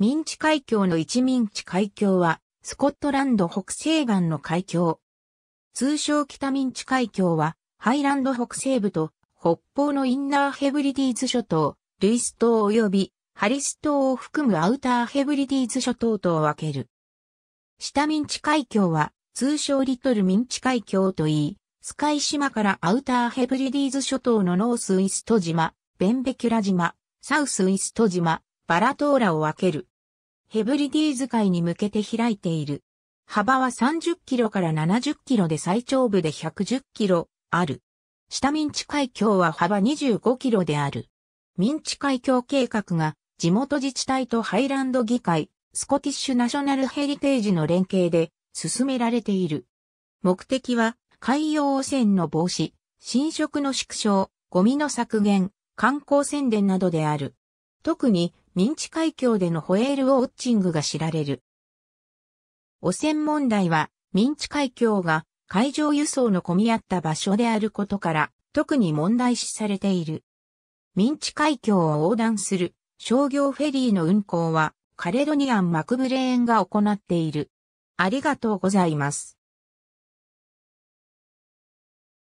民地海峡の一民地海峡は、スコットランド北西岸の海峡。通称北民地海峡は、ハイランド北西部と北方のインナーヘブリディーズ諸島、ルイス島及びハリス島を含むアウターヘブリディーズ諸島と分ける。下民地海峡は、通称リトル民地海峡といい、スカイ島からアウターヘブリディーズ諸島のノースイスト島、ベンベキュラ島、サウスイスト島、バラトーラを分ける。ヘブリディーズ海に向けて開いている。幅は30キロから70キロで最長部で110キロある。下民地海峡は幅25キロである。民地海峡計画が地元自治体とハイランド議会、スコティッシュナショナルヘリテージの連携で進められている。目的は海洋汚染の防止、侵食の縮小、ゴミの削減、観光宣伝などである。特にミンチ海峡でのホエールウォッチングが知られる。汚染問題は、ミンチ海峡が海上輸送の混み合った場所であることから、特に問題視されている。ミンチ海峡を横断する商業フェリーの運航は、カレドニアン・マクブレーンが行っている。ありがとうございます。